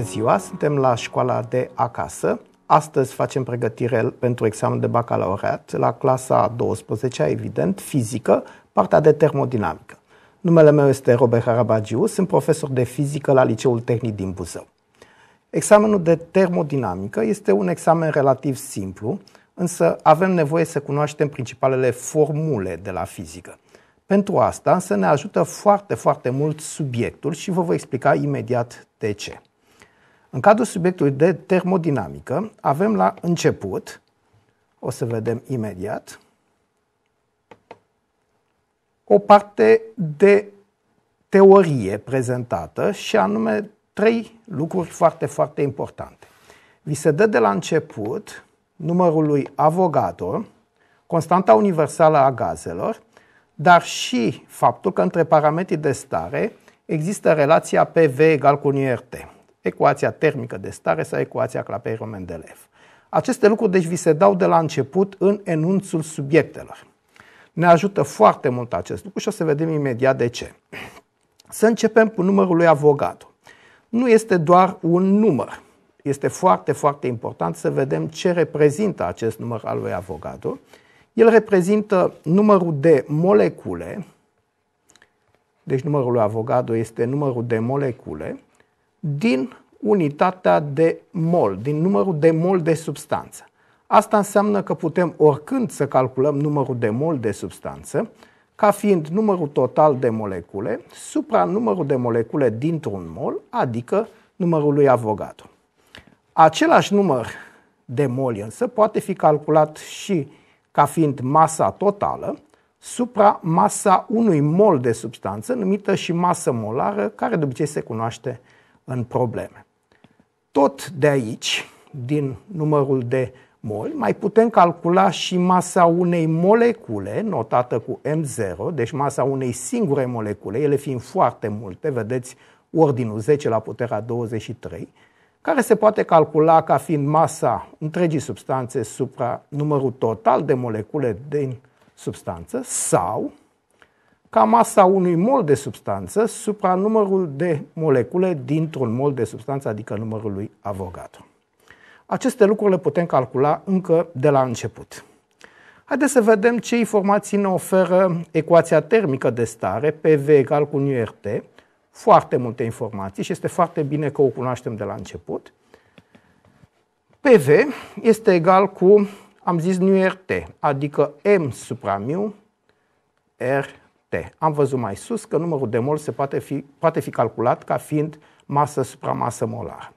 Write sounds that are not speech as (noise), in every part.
Bună ziua! Suntem la școala de acasă. Astăzi facem pregătire pentru examen de bacalaureat la clasa 12 evident, fizică, partea de termodinamică. Numele meu este Robert Harabagiu, sunt profesor de fizică la Liceul Tehnic din Buzău. Examenul de termodinamică este un examen relativ simplu, însă avem nevoie să cunoaștem principalele formule de la fizică. Pentru asta însă ne ajută foarte, foarte mult subiectul și vă voi explica imediat de ce. În cadrul subiectului de termodinamică avem la început, o să vedem imediat, o parte de teorie prezentată și anume trei lucruri foarte, foarte importante. Vi se dă de la început numărul lui Avogadro, constanta universală a gazelor, dar și faptul că între parametrii de stare există relația PV egal cu RT ecuația termică de stare sau ecuația Clapeyron-Mendeleev. Aceste lucruri deci vi se dau de la început în enunțul subiectelor. Ne ajută foarte mult acest lucru și o să vedem imediat de ce. Să începem cu numărul lui Avogadro. Nu este doar un număr. Este foarte, foarte important să vedem ce reprezintă acest număr al lui Avogadro. El reprezintă numărul de molecule, deci numărul lui Avogadro este numărul de molecule, din unitatea de mol, din numărul de mol de substanță. Asta înseamnă că putem oricând să calculăm numărul de mol de substanță ca fiind numărul total de molecule supra numărul de molecule dintr-un mol, adică numărul lui Avogadro. Același număr de mol, însă poate fi calculat și ca fiind masa totală supra masa unui mol de substanță, numită și masă molară, care de obicei se cunoaște în probleme. Tot de aici, din numărul de mol, mai putem calcula și masa unei molecule notată cu M0, deci masa unei singure molecule, ele fiind foarte multe, vedeți ordinul 10 la puterea 23, care se poate calcula ca fiind masa întregii substanțe supra numărul total de molecule din substanță sau ca masa unui mol de substanță supra numărul de molecule dintr-un mol de substanță, adică numărul lui Avogadro. Aceste lucruri le putem calcula încă de la început. Haideți să vedem ce informații ne oferă ecuația termică de stare, PV egal cu νRT, foarte multe informații și este foarte bine că o cunoaștem de la început. PV este egal cu, am zis, nu RT, adică M supra mu R T. Am văzut mai sus că numărul de mol se poate fi, poate fi calculat ca fiind masă supra-masă molară.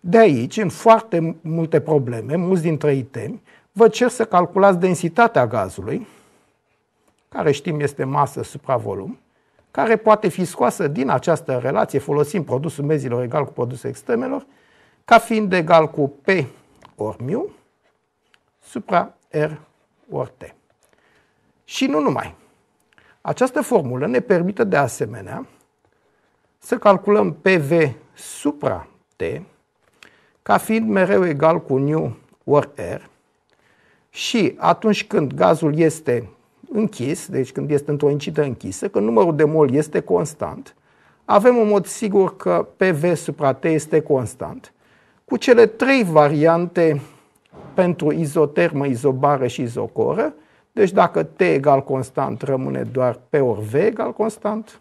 De aici, în foarte multe probleme, mulți dintre itemi, vă cer să calculați densitatea gazului, care știm este masă volum, care poate fi scoasă din această relație folosind produsul mezilor egal cu produsul extremelor, ca fiind egal cu P ori mu supra R ori T. Și nu numai. Această formulă ne permite de asemenea să calculăm PV supra T ca fiind mereu egal cu nu ori R și atunci când gazul este închis, deci când este într-o incită închisă, când numărul de mol este constant, avem în mod sigur că PV supra T este constant, cu cele trei variante pentru izotermă, izobară și izocoră, deci dacă t egal constant rămâne doar p ori v egal constant,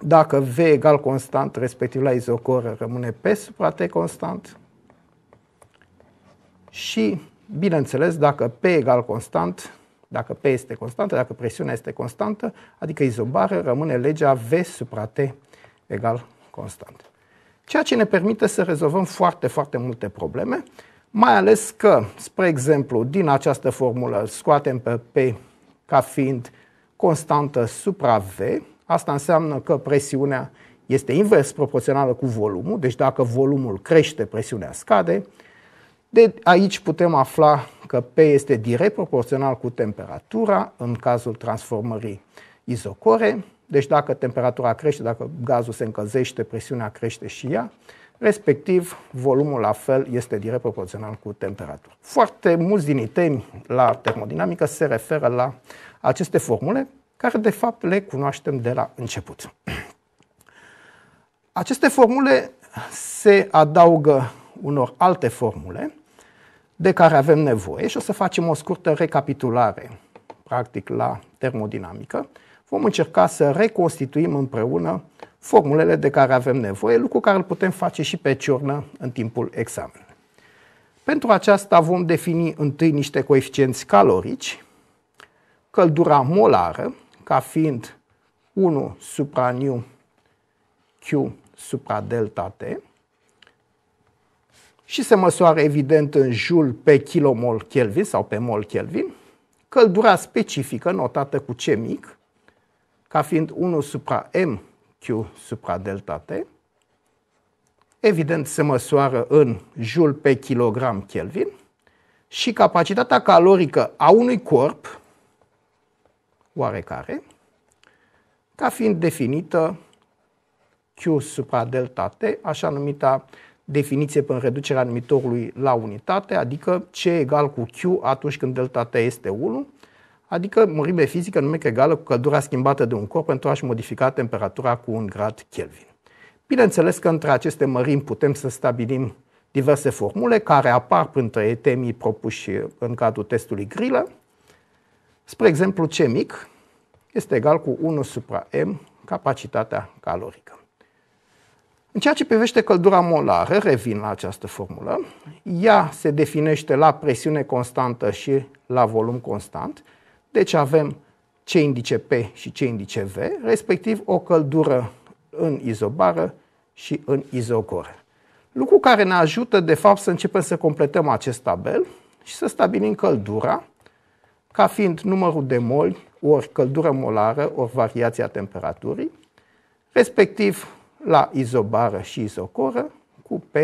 dacă v egal constant, respectiv la izocoră, rămâne p supra t constant și, bineînțeles, dacă p egal constant, dacă p este constantă, dacă presiunea este constantă, adică izobară, rămâne legea v supra t egal constant. Ceea ce ne permite să rezolvăm foarte, foarte multe probleme, mai ales că, spre exemplu, din această formulă scoatem pe P ca fiind constantă supra V, asta înseamnă că presiunea este invers proporțională cu volumul, deci dacă volumul crește, presiunea scade. De aici putem afla că P este direct proporțional cu temperatura în cazul transformării izocore, deci dacă temperatura crește, dacă gazul se încălzește, presiunea crește și ea respectiv volumul la fel este direct proporțional cu temperatura. Foarte mulți din itemi la termodinamică se referă la aceste formule, care de fapt le cunoaștem de la început. Aceste formule se adaugă unor alte formule de care avem nevoie și o să facem o scurtă recapitulare, practic, la termodinamică. Vom încerca să reconstituim împreună formulele de care avem nevoie, lucru care îl putem face și pe ciornă în timpul examenului. Pentru aceasta vom defini întâi niște coeficienți calorici, căldura molară, ca fiind 1 supra nu Q supra delta T și se măsoară evident în jul pe kilomol Kelvin sau pe mol Kelvin, căldura specifică notată cu C mic, ca fiind 1 supra M Q supra delta T. Evident, se măsoară în jul pe kilogram Kelvin și capacitatea calorică a unui corp oarecare, ca fiind definită Q supra delta T, așa numita definiție prin reducerea numitorului la unitate, adică C egal cu Q atunci când delta T este 1, adică mărime fizică numeric egală cu căldura schimbată de un corp pentru a-și modifica temperatura cu un grad Kelvin. Bineînțeles că între aceste mărimi putem să stabilim diverse formule care apar printre etemii propuși în cadrul testului Grilă. Spre exemplu, C mic este egal cu 1 supra M, capacitatea calorică. În ceea ce privește căldura molară, revin la această formulă, ea se definește la presiune constantă și la volum constant, deci avem ce indice P și ce indice V, respectiv o căldură în izobară și în izogor. Lucru care ne ajută, de fapt, să începem să completăm acest tabel și să stabilim căldura ca fiind numărul de moli ori căldură molară ori variația temperaturii, respectiv la izobară și izocoră cu P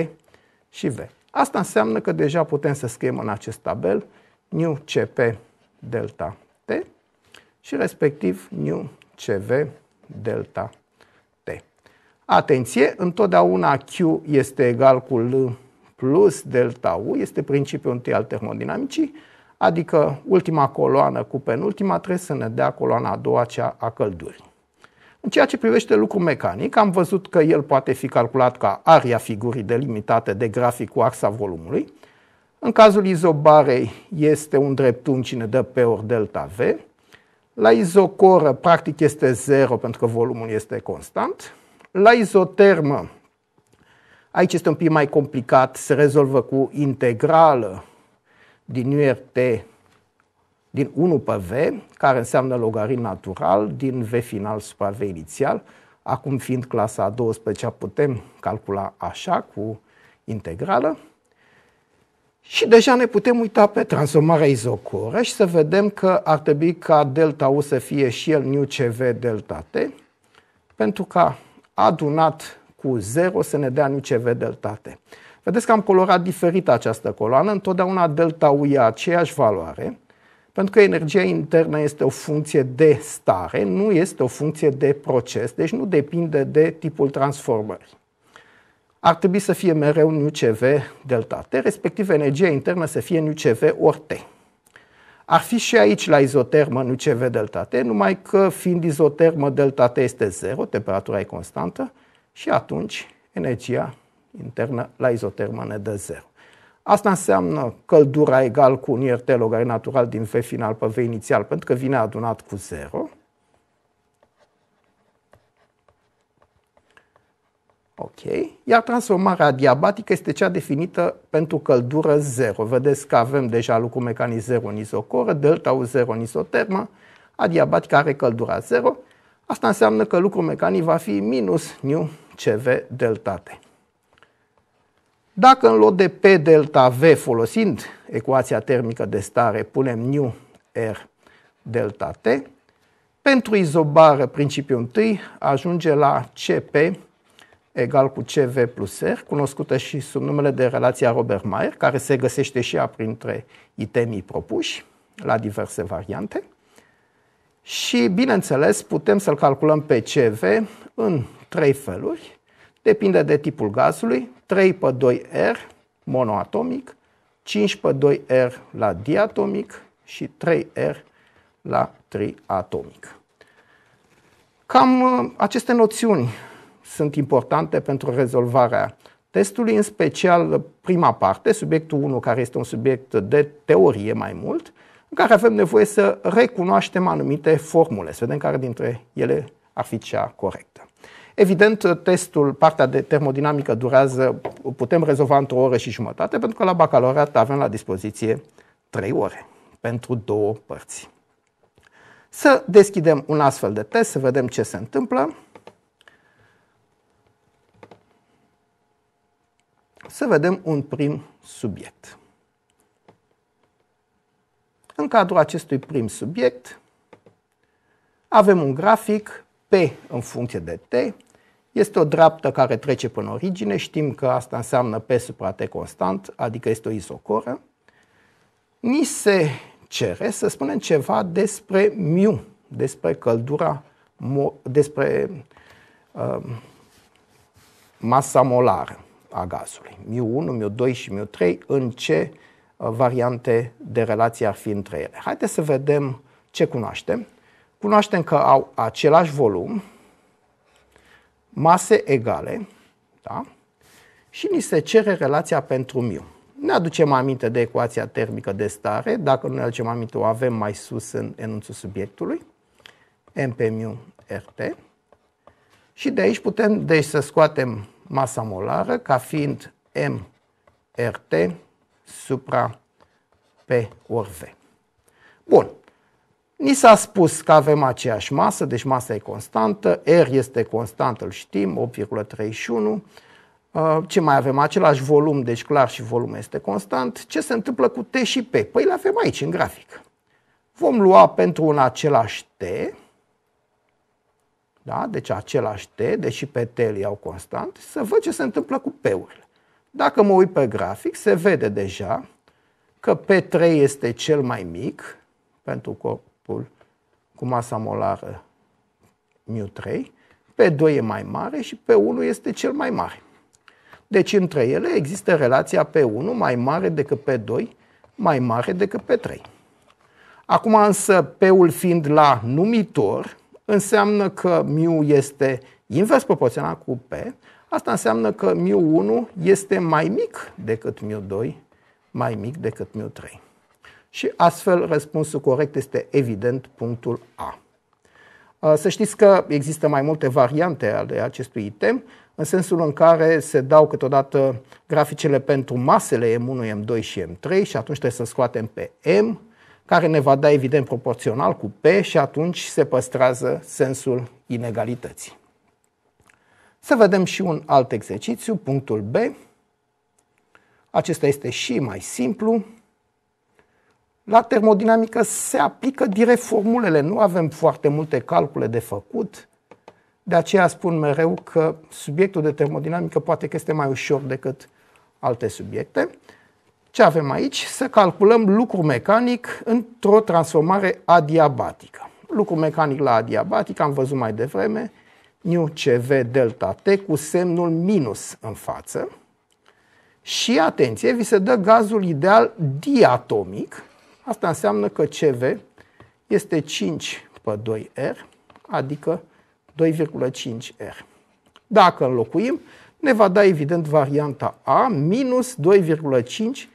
și V. Asta înseamnă că deja putem să scriem în acest tabel nu CP delta T și respectiv nu CV delta T. Atenție, întotdeauna Q este egal cu L plus delta U, este principiul întâi al termodinamicii, adică ultima coloană cu penultima trebuie să ne dea coloana a doua, cea a căldurii. În ceea ce privește lucrul mecanic, am văzut că el poate fi calculat ca aria figurii delimitate de grafic cu axa volumului, în cazul izobarei este un dreptuncine de pe ori delta V. La izocoră practic este 0 pentru că volumul este constant. La izotermă, aici este un pic mai complicat, se rezolvă cu integrală din URT din 1 pe V, care înseamnă logaritm natural, din V final supra V inițial. Acum fiind clasa a 12 putem calcula așa cu integrală. Și deja ne putem uita pe transformarea izocoră și să vedem că ar trebui ca delta U să fie și el nu CV delta T, pentru că adunat cu 0 să ne dea nu CV delta T. Vedeți că am colorat diferit această coloană, întotdeauna delta U e aceeași valoare, pentru că energia internă este o funcție de stare, nu este o funcție de proces, deci nu depinde de tipul transformării ar trebui să fie mereu nu CV delta T, respectiv energia internă să fie nu CV ori T. Ar fi și aici la izotermă nu CV delta T, numai că fiind izotermă delta T este 0, temperatura e constantă și atunci energia internă la izotermă ne dă 0. Asta înseamnă căldura egal cu un IRT natural din V final pe V inițial, pentru că vine adunat cu 0 Ok. Iar transformarea adiabatică este cea definită pentru căldură 0. Vedeți că avem deja lucru mecanic 0 în izocoră, delta U0 în isotermă, adiabatică are căldura 0. Asta înseamnă că lucru mecanic va fi minus nu CV delta T. Dacă în loc de P delta V, folosind ecuația termică de stare, punem nu R delta T, pentru izobară principiul 1 ajunge la CP egal cu CV plus R, cunoscută și sub numele de relația Robert-Mayer, care se găsește și ea printre itemii propuși la diverse variante. Și, bineînțeles, putem să-l calculăm pe CV în trei feluri. Depinde de tipul gazului, 3 pe 2R monoatomic, 5 pe 2R la diatomic și 3R la triatomic. Cam uh, aceste noțiuni sunt importante pentru rezolvarea testului, în special prima parte, subiectul 1, care este un subiect de teorie mai mult, în care avem nevoie să recunoaștem anumite formule, să vedem care dintre ele ar fi cea corectă. Evident, testul, partea de termodinamică durează, putem rezolva într-o oră și jumătate, pentru că la bacalaureat avem la dispoziție 3 ore pentru două părți. Să deschidem un astfel de test, să vedem ce se întâmplă. Să vedem un prim subiect. În cadrul acestui prim subiect avem un grafic P în funcție de T. Este o dreaptă care trece până origine. Știm că asta înseamnă P supra T constant, adică este o izocoră. Ni se cere să spunem ceva despre mu, despre căldura, despre uh, masa molară a gazului, Miu 1 Miu 2 și Miu 3 în ce uh, variante de relație ar fi între ele. Haideți să vedem ce cunoaștem. Cunoaștem că au același volum, mase egale, da? și ni se cere relația pentru miu. Ne aducem aminte de ecuația termică de stare, dacă nu ne aducem aminte, o avem mai sus în enunțul subiectului, MP pe rt. Și de aici putem deci să scoatem masa molară ca fiind MRT supra P ori V. Bun. Ni s-a spus că avem aceeași masă, deci masa e constantă, R este constant, îl știm, 8,31. Uh, ce mai avem? Același volum, deci clar și volumul este constant. Ce se întâmplă cu T și P? Păi le avem aici, în grafic. Vom lua pentru un același T da? deci același T, deși pe T îl iau constant, să văd ce se întâmplă cu P-urile. Dacă mă uit pe grafic, se vede deja că P3 este cel mai mic pentru corpul cu masa molară μ3, P2 e mai mare și P1 este cel mai mare. Deci între ele există relația P1 mai mare decât P2, mai mare decât P3. Acum însă P-ul fiind la numitor, înseamnă că mu este invers proporțional cu p, asta înseamnă că mu1 este mai mic decât mu2, mai mic decât mu3. Și astfel răspunsul corect este evident punctul A. Să știți că există mai multe variante ale acestui item, în sensul în care se dau câteodată graficele pentru masele M1, M2 și M3 și atunci trebuie să scoatem pe M care ne va da evident proporțional cu P și atunci se păstrează sensul inegalității. Să vedem și un alt exercițiu, punctul B. Acesta este și mai simplu. La termodinamică se aplică direct formulele, nu avem foarte multe calcule de făcut, de aceea spun mereu că subiectul de termodinamică poate că este mai ușor decât alte subiecte. Ce avem aici? Să calculăm lucru mecanic într-o transformare adiabatică. Lucru mecanic la adiabatic, am văzut mai devreme, nu CV delta T cu semnul minus în față. Și atenție, vi se dă gazul ideal diatomic. Asta înseamnă că CV este 5 pe 2R, adică 2,5R. Dacă înlocuim, ne va da evident varianta A minus 2,5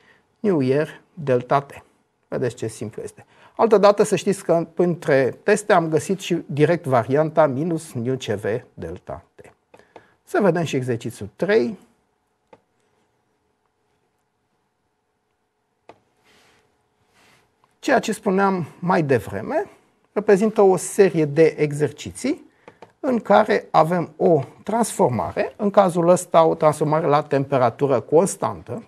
new year delta t. Vedeți ce simplu este. Altădată să știți că între teste am găsit și direct varianta minus nu cv delta t. Să vedem și exercițiul 3. Ceea ce spuneam mai devreme reprezintă o serie de exerciții în care avem o transformare, în cazul ăsta o transformare la temperatură constantă,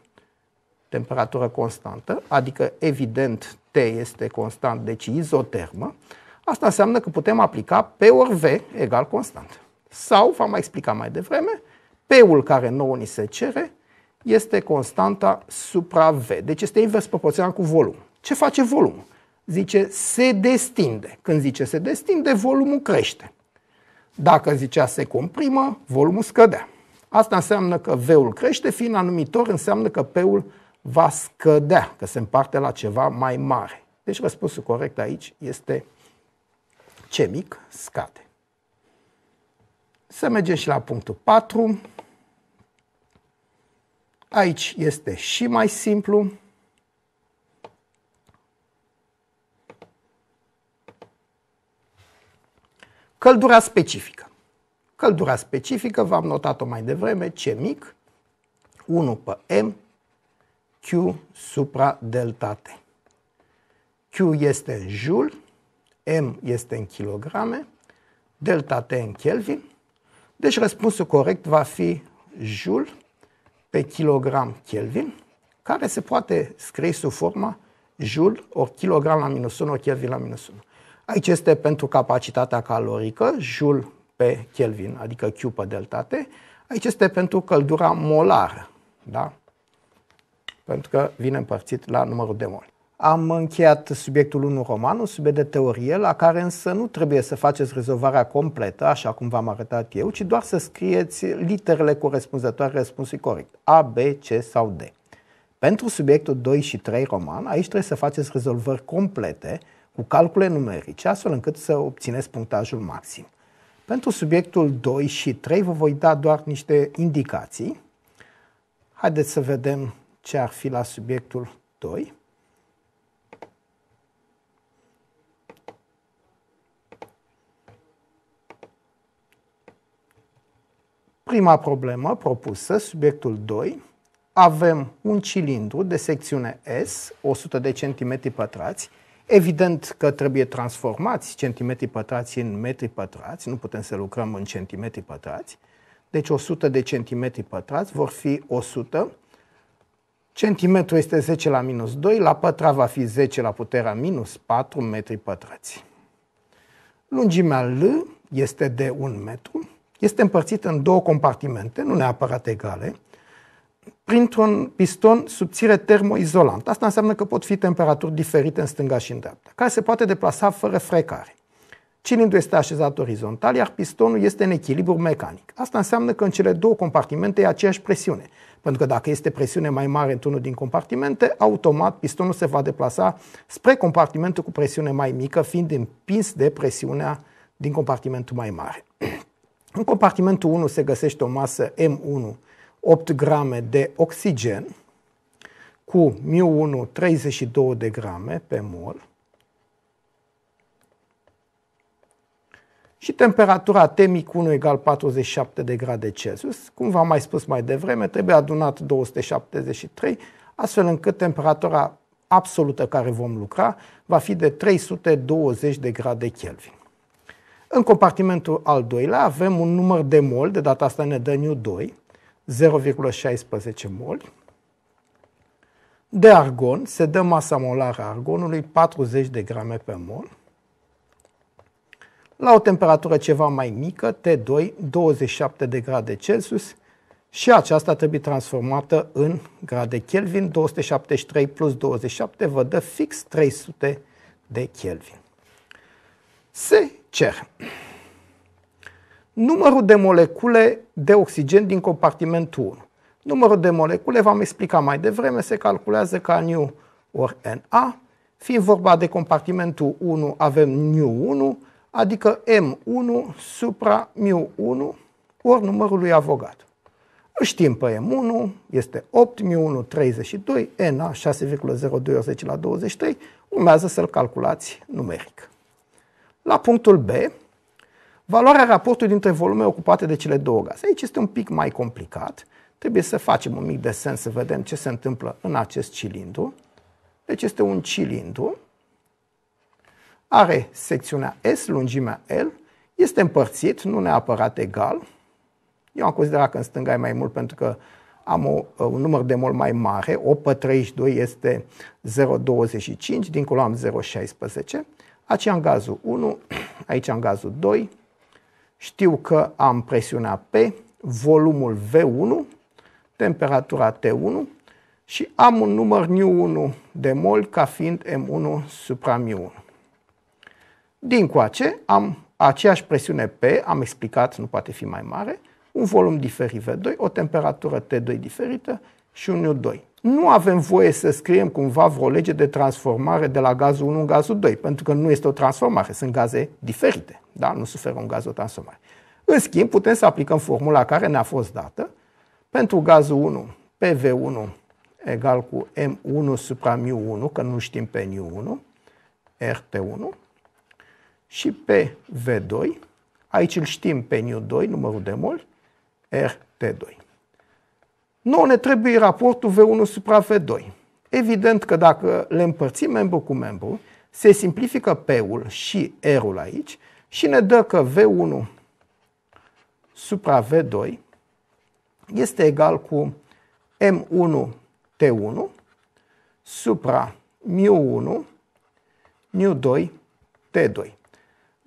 temperatură constantă, adică evident T este constant, deci izotermă, asta înseamnă că putem aplica P ori V egal constant. Sau, v-am mai explicat mai devreme, P-ul care nouă ni se cere este constanta supra V, deci este invers proporțional cu volum. Ce face volumul? Zice se destinde. Când zice se destinde, volumul crește. Dacă zicea se comprimă, volumul scădea. Asta înseamnă că V-ul crește, fiind anumitor, înseamnă că P-ul crește va scădea, că se împarte la ceva mai mare. Deci răspunsul corect aici este ce mic scade. Să mergem și la punctul 4. Aici este și mai simplu. Căldura specifică. Căldura specifică, v-am notat-o mai devreme, ce mic, 1 pe M Q supra delta T. Q este în jul, M este în kilograme, delta T în Kelvin. Deci răspunsul corect va fi jul pe kilogram Kelvin, care se poate scrie sub forma jul ori kilogram la minus 1 ori Kelvin la minus 1. Aici este pentru capacitatea calorică, jul pe Kelvin, adică Q pe delta T. Aici este pentru căldura molară, da? pentru că vine împărțit la numărul de moli. Am încheiat subiectul 1 roman, un subiect de teorie, la care însă nu trebuie să faceți rezolvarea completă, așa cum v-am arătat eu, ci doar să scrieți literele corespunzătoare răspunsului corect, A, B, C sau D. Pentru subiectul 2 și 3 roman, aici trebuie să faceți rezolvări complete cu calcule numerice, astfel încât să obțineți punctajul maxim. Pentru subiectul 2 și 3 vă voi da doar niște indicații. Haideți să vedem ce ar fi la subiectul 2. Prima problemă propusă, subiectul 2, avem un cilindru de secțiune S, 100 de centimetri pătrați. Evident că trebuie transformați centimetri pătrați în metri pătrați, nu putem să lucrăm în centimetri pătrați. Deci 100 de centimetri pătrați vor fi 100 Centimetru este 10 la minus 2, la pătra va fi 10 la puterea minus 4 metri pătrați. Lungimea L este de 1 metru, este împărțit în două compartimente, nu neapărat egale, printr-un piston subțire termoizolant. Asta înseamnă că pot fi temperaturi diferite în stânga și în dreapta, care se poate deplasa fără frecare. Cilindrul este așezat orizontal, iar pistonul este în echilibru mecanic. Asta înseamnă că în cele două compartimente e aceeași presiune, pentru că dacă este presiune mai mare într-unul din compartimente, automat pistonul se va deplasa spre compartimentul cu presiune mai mică, fiind împins de presiunea din compartimentul mai mare. (clears throat) În compartimentul 1 se găsește o masă M1, 8 grame de oxigen, cu μ1 32 de grame pe mol, și temperatura temic 1 egal 47 de grade Celsius. Cum v-am mai spus mai devreme, trebuie adunat 273, astfel încât temperatura absolută care vom lucra va fi de 320 de grade Kelvin. În compartimentul al doilea avem un număr de mol, de data asta ne dă nu 2 0,16 mol. De argon se dă masa molară a argonului 40 de grame pe mol la o temperatură ceva mai mică, T2, 27 de grade Celsius, și aceasta trebuie transformată în grade Kelvin. 273 plus 27 vă dă fix 300 de Kelvin. Se cer numărul de molecule de oxigen din compartimentul 1. Numărul de molecule, v-am explicat mai devreme, se calculează ca nu ori Na. Fiind vorba de compartimentul 1, avem nu 1 adică M1 supra μ1 ori numărul lui avogat. Știm pe M1, este 8, μ1 32, Na 6,02 la 23, urmează să-l calculați numeric. La punctul B, valoarea raportului dintre volume ocupate de cele două gaze. Aici este un pic mai complicat, trebuie să facem un mic desen să vedem ce se întâmplă în acest cilindru. Deci este un cilindru are secțiunea S, lungimea L, este împărțit, nu neapărat egal. Eu am considerat că în stânga e mai mult pentru că am o, uh, un număr de mol mai mare, 8 pe 32 este 0,25, dincolo am 0,16. Aici am gazul 1, (clears throat) aici am gazul 2, știu că am presiunea P, volumul V1, temperatura T1 și am un număr nu 1 de mol ca fiind M1 supra mu 1. Din coace am aceeași presiune P, am explicat, nu poate fi mai mare, un volum diferit V2, o temperatură T2 diferită și un U2. Nu avem voie să scriem cumva vreo lege de transformare de la gazul 1 în gazul 2, pentru că nu este o transformare, sunt gaze diferite, da? nu suferă un gaz o transformare. În schimb, putem să aplicăm formula care ne-a fost dată pentru gazul 1, PV1 egal cu M1 supra μ1, că nu știm pe μ1, RT1, și pe V2, aici îl știm pe New2, numărul de mol, RT2. Nu ne trebuie raportul V1 supra V2. Evident că dacă le împărțim membru cu membru, se simplifică P-ul și R-ul aici și ne dă că V1 supra V2 este egal cu M1 T1 supra μ 1 μ 2 T2.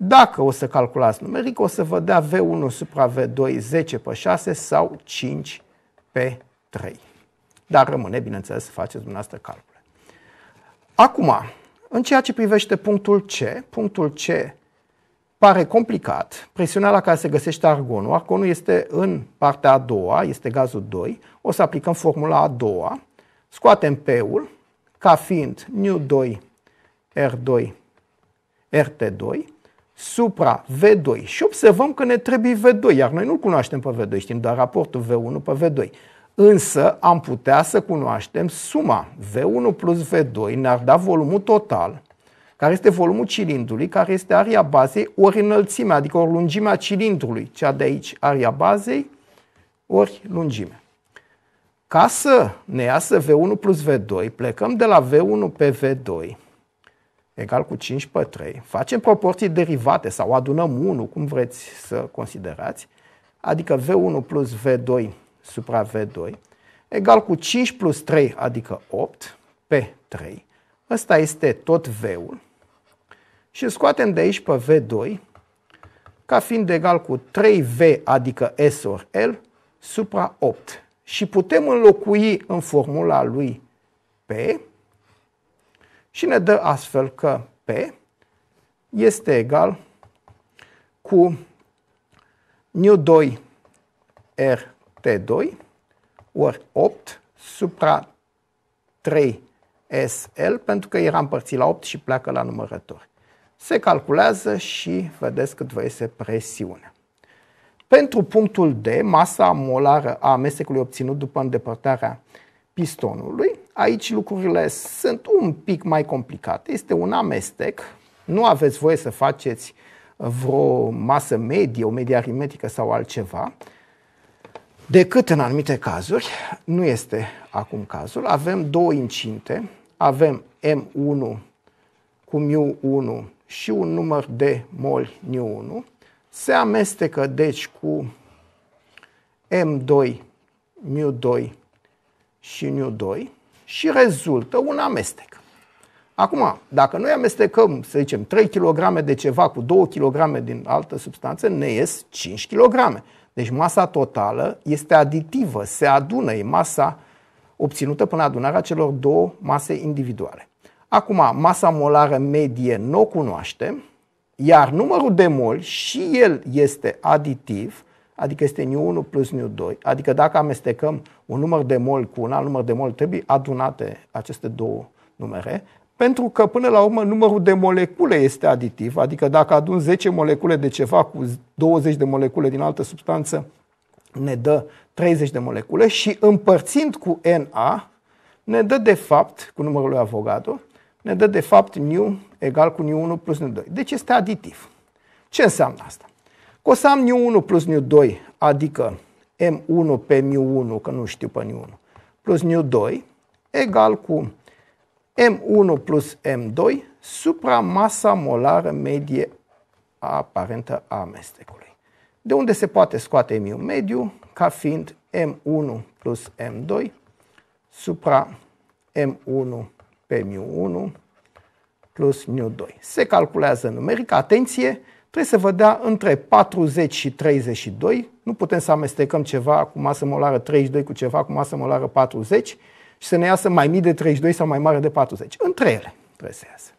Dacă o să calculați numeric, o să vă dea V1 supra V2 10 pe 6 sau 5 pe 3. Dar rămâne, bineînțeles, să faceți dumneavoastră calcule. Acum, în ceea ce privește punctul C, punctul C pare complicat. Presiunea la care se găsește argonul, argonul este în partea a doua, este gazul 2, o să aplicăm formula a doua, scoatem P-ul ca fiind nu 2 R2 RT2 supra V2 și observăm că ne trebuie V2, iar noi nu-l cunoaștem pe V2, știm doar raportul V1 pe V2. Însă am putea să cunoaștem suma V1 plus V2 ne-ar da volumul total, care este volumul cilindrului, care este aria bazei ori înălțimea, adică ori lungimea cilindrului, cea de aici, aria bazei, ori lungime. Ca să ne iasă V1 plus V2, plecăm de la V1 pe V2, egal cu 5 pe 3, facem proporții derivate sau adunăm 1, cum vreți să considerați, adică V1 plus V2 supra V2, egal cu 5 plus 3, adică 8, pe 3. Ăsta este tot V-ul. Și scoatem de aici pe V2 ca fiind egal cu 3V, adică S or L, supra 8. Și putem înlocui în formula lui P și ne dă astfel că P este egal cu nu2 R t 2 ori 8 supra 3 SL pentru că era împărțit la 8 și pleacă la numărător. Se calculează și vedeți cât vă iese presiunea. Pentru punctul D, masa molară a amestecului obținut după îndepărtarea pistonului aici lucrurile sunt un pic mai complicate. Este un amestec. Nu aveți voie să faceți vreo masă medie, o medie aritmetică sau altceva, decât în anumite cazuri, nu este acum cazul, avem două incinte, avem M1 cu μ1 și un număr de mol nu 1 se amestecă deci cu M2, μ2 și nu 2 și rezultă un amestec. Acum, dacă noi amestecăm, să zicem, 3 kg de ceva cu 2 kg din altă substanță, ne ies 5 kg. Deci masa totală este aditivă, se adună, e masa obținută până adunarea celor două mase individuale. Acum, masa molară medie nu o cunoaștem, iar numărul de moli și el este aditiv, adică este nu1 plus nu2. Adică dacă amestecăm un număr de mol cu un alt număr de mol, trebuie adunate aceste două numere, pentru că până la urmă numărul de molecule este aditiv, adică dacă adun 10 molecule de ceva cu 20 de molecule din altă substanță, ne dă 30 de molecule și împărțind cu Na, ne dă de fapt, cu numărul lui Avogadro, ne dă de fapt nu egal cu nu1 plus nu2. Deci este aditiv. Ce înseamnă asta? că o să am nu1 plus nu2, adică m1 pe mu1, că nu știu pe nu1, plus nu2, egal cu m1 plus m2 supra masa molară medie aparentă a amestecului. De unde se poate scoate mu mediu ca fiind m1 plus m2 supra m1 pe mu1 plus nu2. Se calculează numeric, atenție, trebuie să vă dea între 40 și 32. Nu putem să amestecăm ceva cu masă molară 32 cu ceva cu masă molară 40 și să ne iasă mai mic de 32 sau mai mare de 40. Între ele trebuie să iasă.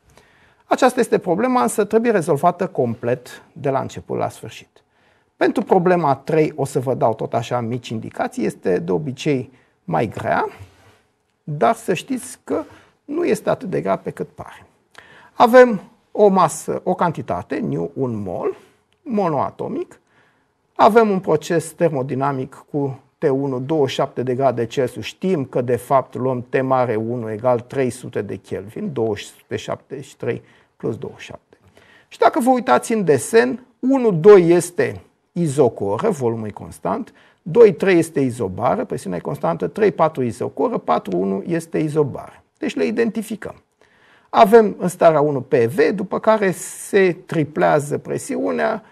Aceasta este problema, însă trebuie rezolvată complet de la început la sfârșit. Pentru problema 3 o să vă dau tot așa mici indicații, este de obicei mai grea, dar să știți că nu este atât de grea pe cât pare. Avem o masă, o cantitate, nu un mol, monoatomic. Avem un proces termodinamic cu T1 27 de grade Celsius. Știm că de fapt luăm T mare 1 egal 300 de Kelvin, 273 plus 27. Și dacă vă uitați în desen, 1 2 este izocoră, volumul e constant, 3 este izobară, presiunea e constantă, 4 izocoră, 1 este izobară. Deci le identificăm. Avem în starea 1 PV, după care se triplează presiunea,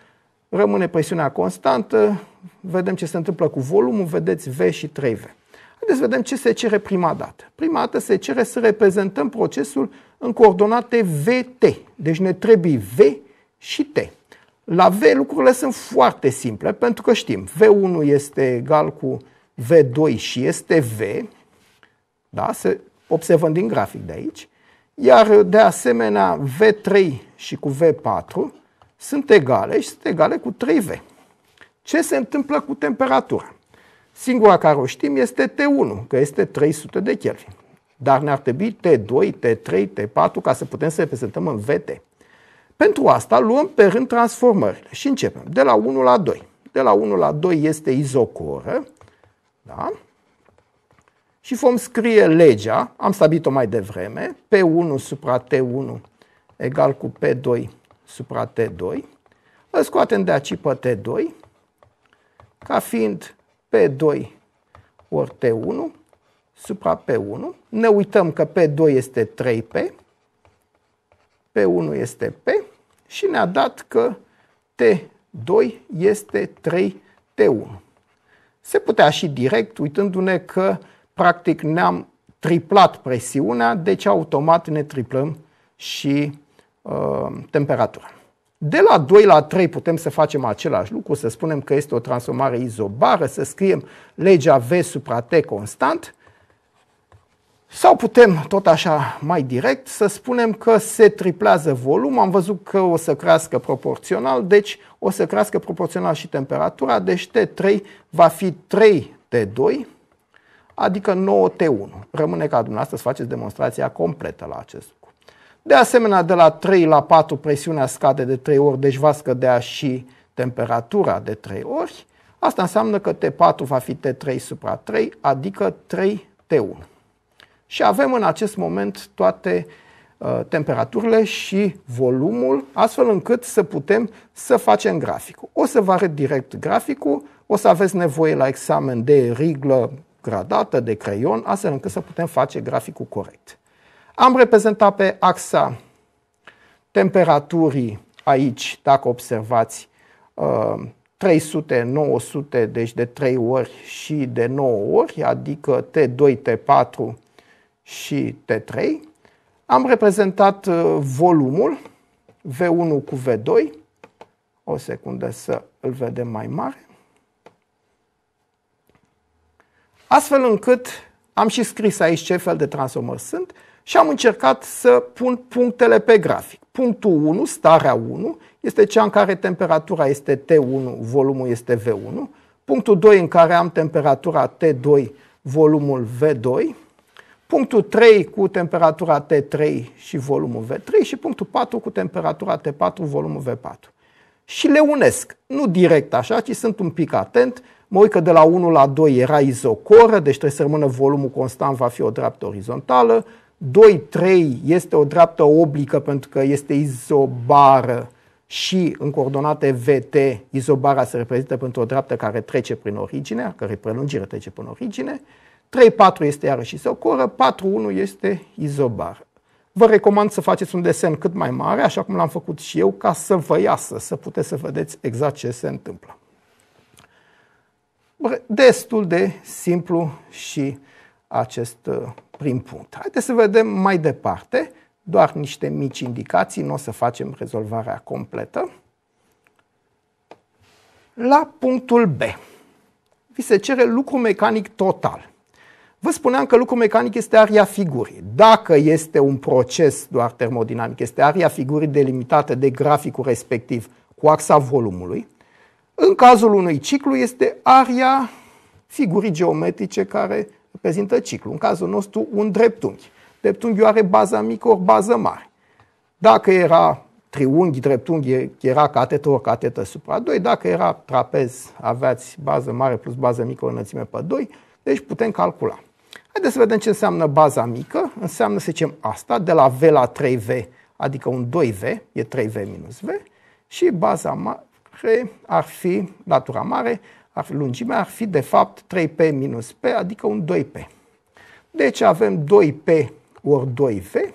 rămâne presiunea constantă, vedem ce se întâmplă cu volumul, vedeți V și 3V. Haideți să vedem ce se cere prima dată. Prima dată se cere să reprezentăm procesul în coordonate VT. Deci ne trebuie V și T. La V lucrurile sunt foarte simple pentru că știm V1 este egal cu V2 și este V. Da? Se observăm din grafic de aici. Iar de asemenea V3 și cu V4 sunt egale și sunt egale cu 3V. Ce se întâmplă cu temperatura? Singura care o știm este T1, că este 300 de Kelvin. Dar ne-ar trebui T2, T3, T4 ca să putem să reprezentăm în VT. Pentru asta luăm pe rând transformările și începem de la 1 la 2. De la 1 la 2 este izocoră, da? și vom scrie legea, am stabilit-o mai devreme, P1 supra T1 egal cu P2 supra T2, îl scoatem de aici pe T2 ca fiind P2 ori T1 supra P1. Ne uităm că P2 este 3P, P1 este P și ne-a dat că T2 este 3T1. Se putea și direct uitându-ne că practic ne-am triplat presiunea, deci automat ne triplăm și uh, temperatura. De la 2 la 3 putem să facem același lucru, să spunem că este o transformare izobară, să scriem legea V supra T constant, sau putem, tot așa mai direct, să spunem că se triplează volum, am văzut că o să crească proporțional, deci o să crească proporțional și temperatura, deci T3 va fi 3 T2, adică 9T1. Rămâne ca dumneavoastră să faceți demonstrația completă la acest lucru. De asemenea, de la 3 la 4 presiunea scade de 3 ori, deci va scădea și temperatura de 3 ori. Asta înseamnă că T4 va fi T3 supra 3, adică 3T1. Și avem în acest moment toate uh, temperaturile și volumul, astfel încât să putem să facem graficul. O să vă arăt direct graficul, o să aveți nevoie la examen de riglă, gradată de creion, astfel încât să putem face graficul corect. Am reprezentat pe axa temperaturii aici, dacă observați, 300, uh, 900, deci de 3 ori și de 9 ori, adică T2, T4 și T3. Am reprezentat uh, volumul V1 cu V2. O secundă să îl vedem mai mare. Astfel încât am și scris aici ce fel de transformări sunt și am încercat să pun punctele pe grafic. Punctul 1, starea 1, este cea în care temperatura este T1, volumul este V1. Punctul 2 în care am temperatura T2, volumul V2. Punctul 3 cu temperatura T3 și volumul V3 și punctul 4 cu temperatura T4, volumul V4 și le unesc. Nu direct așa, ci sunt un pic atent. Mă uit că de la 1 la 2 era izocoră, deci trebuie să rămână volumul constant, va fi o dreaptă orizontală. 2, 3 este o dreaptă oblică pentru că este izobară și în coordonate VT izobara se reprezintă pentru o dreaptă care trece prin origine, care prelungire trece prin origine. 3, 4 este iarăși izocoră, 4, 1 este izobară. Vă recomand să faceți un desen cât mai mare, așa cum l-am făcut și eu, ca să vă iasă, să puteți să vedeți exact ce se întâmplă. Destul de simplu și acest uh, prim punct. Haideți să vedem mai departe, doar niște mici indicații, nu o să facem rezolvarea completă. La punctul B, vi se cere lucru mecanic total. Vă spuneam că lucrul mecanic este aria figurii. Dacă este un proces doar termodinamic, este aria figurii delimitată de graficul respectiv cu axa volumului. În cazul unui ciclu este aria figurii geometrice care reprezintă ciclu. În cazul nostru, un dreptunghi. Dreptunghiul are bază mică ori bază mare. Dacă era triunghi, dreptunghi, era catetă ori catetă supra 2. Dacă era trapez, aveați bază mare plus bază mică ori înălțime pe 2. Deci putem calcula. Haideți să vedem ce înseamnă baza mică. Înseamnă, să zicem, asta, de la V la 3V, adică un 2V, e 3V minus V, și baza mare ar fi, latura mare, ar fi, lungimea ar fi, de fapt, 3P minus P, adică un 2P. Deci avem 2P ori 2V,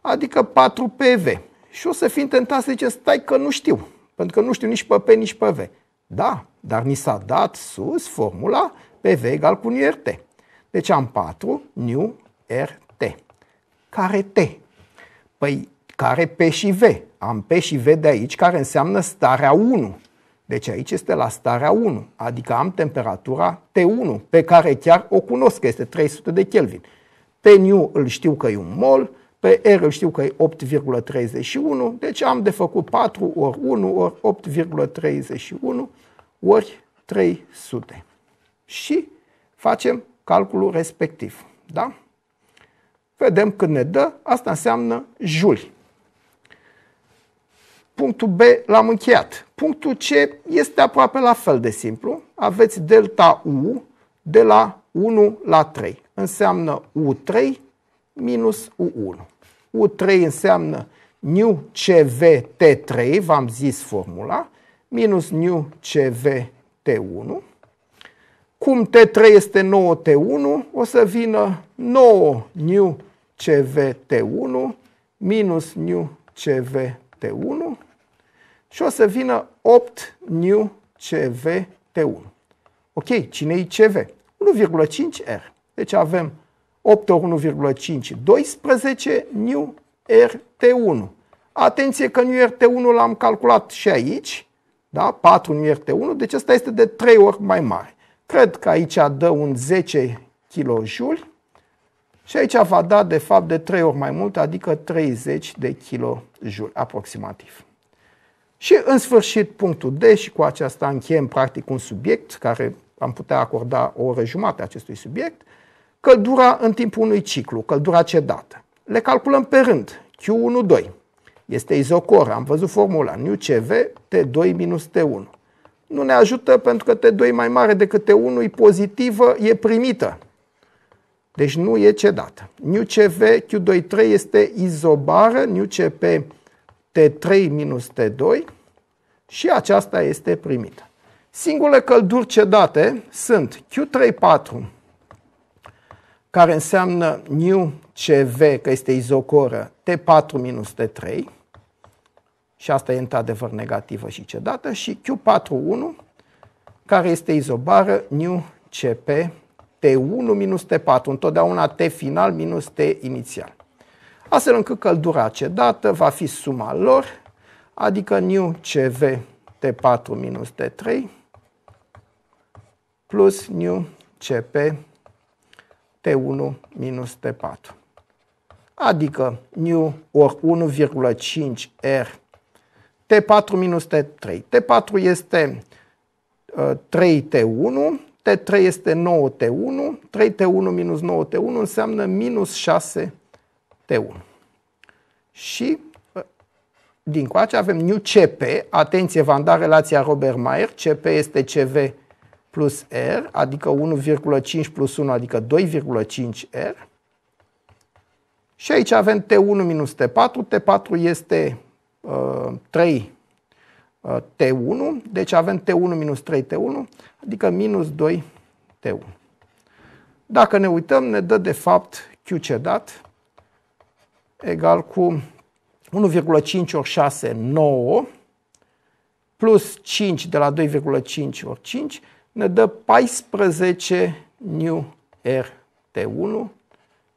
adică 4PV. Și o să fi tentați să zicem, stai că nu știu, pentru că nu știu nici pe P, nici pe V. Da, dar ni s-a dat sus formula PV egal cu RT. Deci am 4, new, R, T. Care T? Păi care P și V. Am P și V de aici, care înseamnă starea 1. Deci aici este la starea 1, adică am temperatura T1, pe care chiar o cunosc, că este 300 de Kelvin. Pe nu îl știu că e un mol, pe R îl știu că e 8,31, deci am de făcut 4 ori 1 ori 8,31 ori 300. Și facem calculul respectiv. Da? Vedem cât ne dă, asta înseamnă juli. Punctul B l-am încheiat. Punctul C este aproape la fel de simplu. Aveți delta U de la 1 la 3. Înseamnă U3 minus U1. U3 înseamnă nu t 3 v-am zis formula, minus nu t 1 cum T3 este 9 T1, o să vină 9 nu t 1 minus nu t 1 și o să vină 8 nu t 1 Ok, cine e CV? 1,5R. Deci avem 8 ori 1,5, 12 nu t 1 Atenție că nu t 1 l-am calculat și aici, da? 4 nu t 1 deci asta este de 3 ori mai mare. Cred că aici dă un 10 kJ și aici va da de fapt de 3 ori mai mult, adică 30 de kJ aproximativ. Și în sfârșit punctul D și cu aceasta încheiem practic un subiect care am putea acorda o oră jumate acestui subiect, căldura în timpul unui ciclu, căldura cedată. Le calculăm pe rând, Q12 este izocor, am văzut formula, nu CV T2 minus T1 nu ne ajută pentru că T2 mai mare decât T1 e pozitivă, e primită. Deci nu e cedată. NUCV Q23 este izobară, NUCP T3 minus T2 și aceasta este primită. Singurele călduri cedate sunt Q34, care înseamnă nu CV, că este izocoră, T4 minus T3, și asta e într-adevăr negativă și cedată, și Q41, care este izobară new CP T1 minus T4, întotdeauna T final minus T inițial. Astfel încât căldura cedată va fi suma lor, adică new CV T4 minus T3 plus new CP T1 minus T4. Adică nu ori 1,5 R T4 minus T3. T4 este 3T1, uh, T3 este 9T1, 3T1 minus 9T1 înseamnă minus 6T1. Și uh, din coace avem new CP, atenție, v-am dat relația Robert Mayer, CP este CV plus R, adică 1,5 plus 1, adică 2,5R. Și aici avem T1 minus T4, T4 este 3 uh, T1, uh, deci avem T1 minus 3 T1, adică minus 2 T1. Dacă ne uităm, ne dă de fapt Q cedat egal cu 1,5 ori 6, 9, plus 5 de la 2,5 ori 5, ne dă 14 nu r T1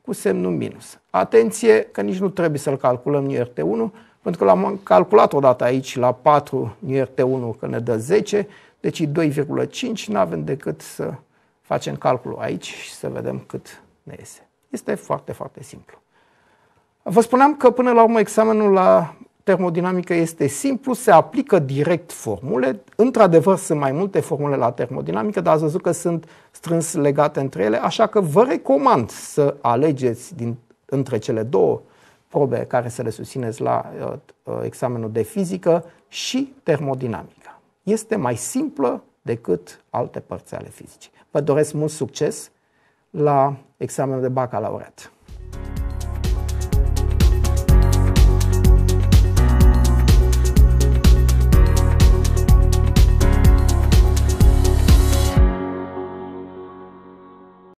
cu semnul minus. Atenție că nici nu trebuie să-l calculăm nu r T1, pentru că l-am calculat odată aici la 4 IRT1 că ne dă 10, deci 2,5, nu avem decât să facem calculul aici și să vedem cât ne iese. Este foarte, foarte simplu. Vă spuneam că până la urmă examenul la termodinamică este simplu, se aplică direct formule. Într-adevăr, sunt mai multe formule la termodinamică, dar ați văzut că sunt strâns legate între ele, așa că vă recomand să alegeți din, între cele două probe care să le susțineți la uh, uh, examenul de fizică și termodinamica. Este mai simplă decât alte părți ale fizicii. Vă doresc mult succes la examenul de bacalaureat.